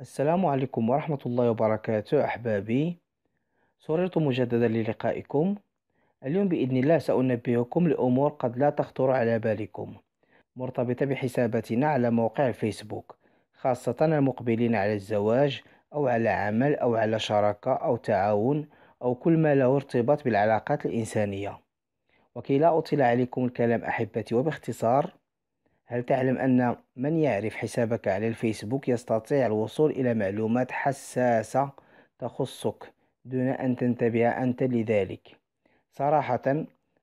السلام عليكم ورحمة الله وبركاته أحبابي سررت مجددا للقائكم اليوم بإذن الله سأنبهكم لأمور قد لا تخطر على بالكم مرتبطة بحساباتنا على موقع الفيسبوك خاصة المقبلين على الزواج أو على عمل أو على شراكة أو تعاون أو كل ما له ارتباط بالعلاقات الإنسانية وكي لا أطيل عليكم الكلام أحبتي وباختصار هل تعلم أن من يعرف حسابك على الفيسبوك يستطيع الوصول إلى معلومات حساسة تخصك دون أن تنتبه أنت لذلك؟ صراحة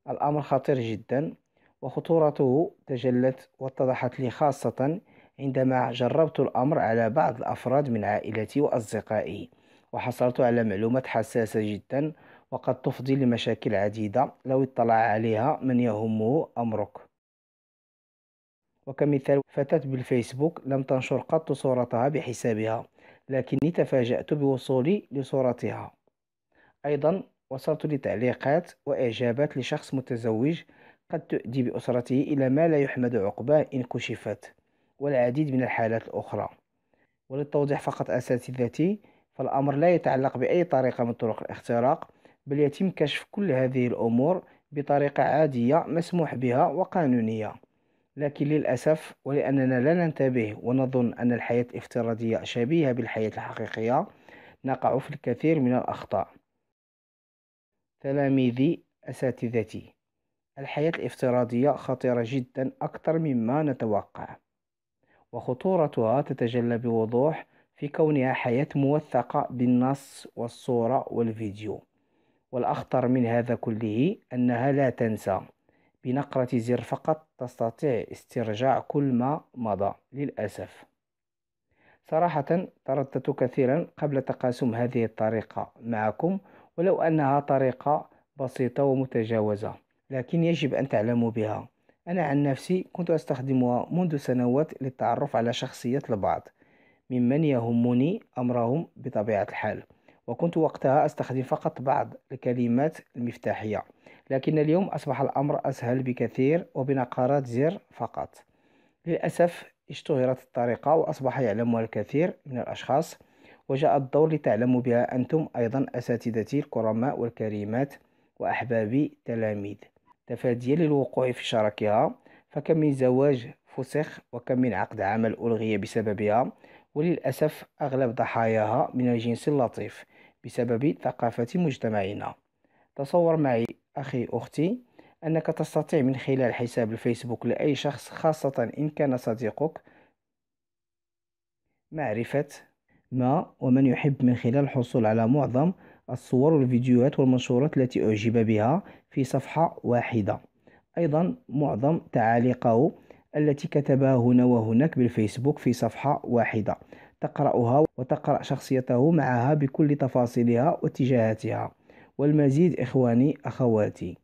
الأمر خطير جدا وخطورته تجلت واتضحت لي خاصة عندما جربت الأمر على بعض الأفراد من عائلتي وأصدقائي وحصلت على معلومات حساسة جدا وقد تفضي لمشاكل عديدة لو اطلع عليها من يهمه أمرك وكمثال فتاة بالفيسبوك لم تنشر قط صورتها بحسابها لكني تفاجأت بوصولي لصورتها أيضا وصلت لتعليقات وإعجابات لشخص متزوج قد تؤدي بأسرته إلى ما لا يحمد عقباه إن كشفت والعديد من الحالات الأخرى وللتوضيح فقط أساتذتي فالأمر لا يتعلق بأي طريقة من طرق الاختراق بل يتم كشف كل هذه الأمور بطريقة عادية مسموح بها وقانونية لكن للأسف ولأننا لا ننتبه ونظن أن الحياة الافتراضية شبيهة بالحياة الحقيقية نقع في الكثير من الأخطاء تلاميذي أساتذتي الحياة الافتراضية خطيرة جدا أكثر مما نتوقع وخطورتها تتجلى بوضوح في كونها حياة موثقة بالنص والصورة والفيديو والأخطر من هذا كله أنها لا تنسى بنقرة زر فقط تستطيع استرجاع كل ما مضى للأسف صراحة ترددت كثيرا قبل تقاسم هذه الطريقة معكم ولو أنها طريقة بسيطة ومتجاوزة لكن يجب أن تعلموا بها أنا عن نفسي كنت أستخدمها منذ سنوات للتعرف على شخصية البعض ممن يهمني أمرهم بطبيعة الحال وكنت وقتها أستخدم فقط بعض الكلمات المفتاحية لكن اليوم أصبح الأمر أسهل بكثير وبنقرات زر فقط للأسف اشتهرت الطريقة وأصبح يعلمها الكثير من الأشخاص وجاء الدور لتعلموا بها أنتم أيضا أساتذتي الكرماء والكريمات وأحبابي تلاميذ تفاديا للوقوع في شركها فكم من زواج فسخ وكم من عقد عمل ألغي بسببها وللأسف أغلب ضحاياها من الجنس اللطيف بسبب ثقافة مجتمعنا تصور معي أخي أختي أنك تستطيع من خلال حساب الفيسبوك لأي شخص خاصة إن كان صديقك معرفة ما ومن يحب من خلال الحصول على معظم الصور والفيديوهات والمنشورات التي أعجب بها في صفحة واحدة أيضا معظم تعاليقه التي كتبها هنا وهناك بالفيسبوك في صفحة واحدة تقرأها وتقرأ شخصيته معها بكل تفاصيلها واتجاهاتها والمزيد إخواني أخواتي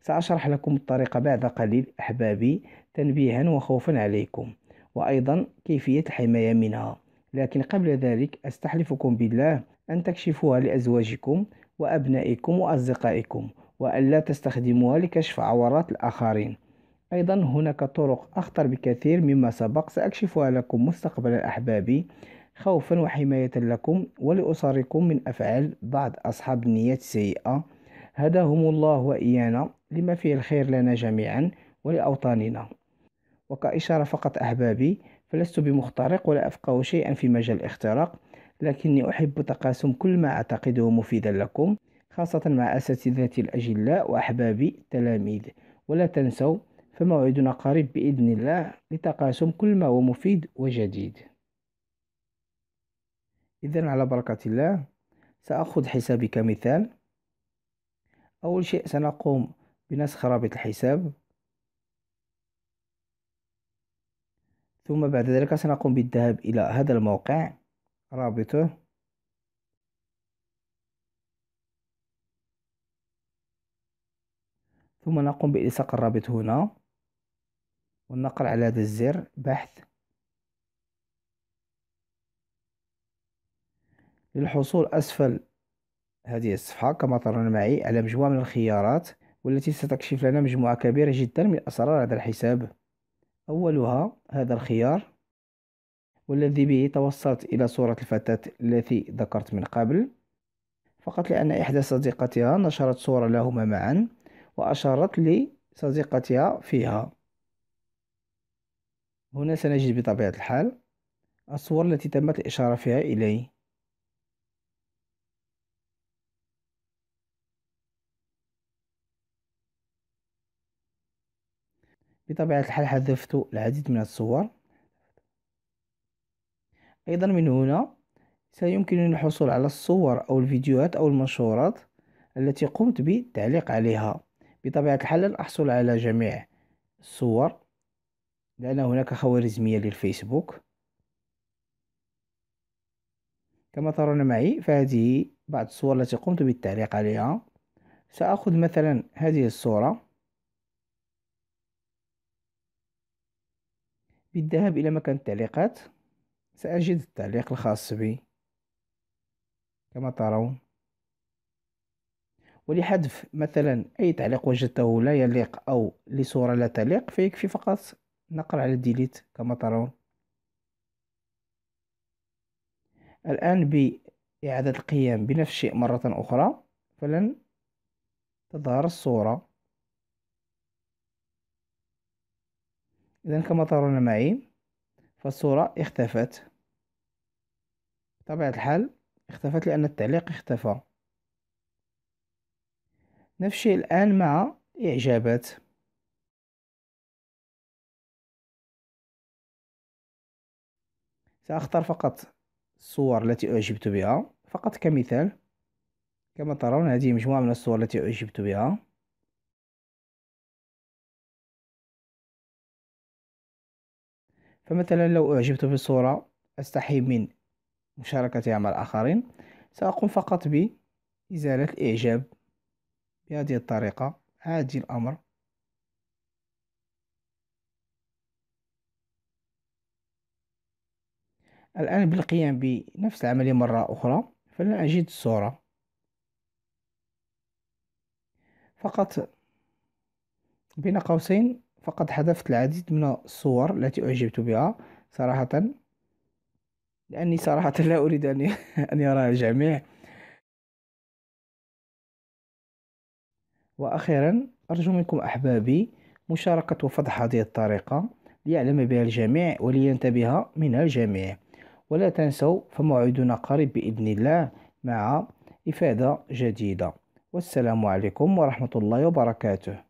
سأشرح لكم الطريقة بعد قليل أحبابي تنبيها وخوفا عليكم وأيضا كيفية الحماية منها لكن قبل ذلك أستحلفكم بالله أن تكشفوها لأزواجكم وأبنائكم وأصدقائكم وألا تستخدموها لكشف عورات الآخرين أيضا هناك طرق أخطر بكثير مما سبق سأكشفها لكم مستقبلا أحبابي خوفا وحماية لكم ولأسركم من أفعال بعض أصحاب النيات السيئة هداهم الله وإيانا لما فيه الخير لنا جميعا ولأوطاننا وكإشارة فقط أحبابي فلست بمخترق ولا أفقه شيئا في مجال الاختراق لكني أحب تقاسم كل ما أعتقده مفيدا لكم خاصة مع أساتذتي الأجلاء وأحبابي التلاميذ ولا تنسوا فموعدنا قريب بإذن الله لتقاسم كل ما هو مفيد وجديد إذا على بركة الله سأخذ حسابي كمثال أول شيء سنقوم بنسخ رابط الحساب ثم بعد ذلك سنقوم بالذهاب إلى هذا الموقع رابطه ثم نقوم بإلصاق الرابط هنا والنقر على هذا الزر بحث للحصول أسفل هذه الصفحة كما ترون معي على مجموعة من الخيارات والتي ستكشف لنا مجموعة كبيرة جدا من أسرار هذا الحساب أولها هذا الخيار والذي به توصلت إلى صورة الفتاة التي ذكرت من قبل فقط لأن إحدى صديقتها نشرت صورة لهما معا وأشارت لصديقتها فيها هنا سنجد بطبيعة الحال الصور التي تمت الإشارة فيها إليه بطبيعة الحال حذفت العديد من الصور أيضا من هنا سيمكنني الحصول على الصور أو الفيديوهات أو المنشورات التي قمت بالتعليق عليها بطبيعة الحال لن أحصل على جميع الصور لأن هناك خوارزمية للفيسبوك كما ترون معي فهذه بعض الصور التي قمت بالتعليق عليها سأخذ مثلا هذه الصورة بالذهاب إلى مكان التعليقات سأجد التعليق الخاص بي كما ترون ولحذف مثلا أي تعليق وجدته لا يليق أو لصورة لا تليق فيكفي فقط نقر على ديليت كما ترون الآن بإعادة القيام بنفس الشيء مرة أخرى فلن تظهر الصورة إذا كما ترون معي فالصورة اختفت بطبيعة الحال اختفت لأن التعليق اختفى نفس الشيء الآن مع إعجابات سأختار فقط الصور التي أعجبت بها فقط كمثال كما ترون هذه مجموعة من الصور التي أعجبت بها فمثلا لو أعجبت بصورة أستحي من مشاركتها مع الآخرين سأقوم فقط بإزالة الإعجاب بهذه الطريقة عادي الأمر الآن بالقيام بنفس العملية مرة أخرى فلن أجد الصورة فقط بين قوسين فقد حذفت العديد من الصور التي أعجبت بها صراحة لأني صراحة لا أريد أن أن يراها الجميع وأخيرا أرجو منكم أحبابي مشاركة وفضح هذه الطريقة ليعلم بها الجميع ولينتبه منها الجميع ولا تنسوا فموعدنا قريب بإذن الله مع إفادة جديدة والسلام عليكم ورحمة الله وبركاته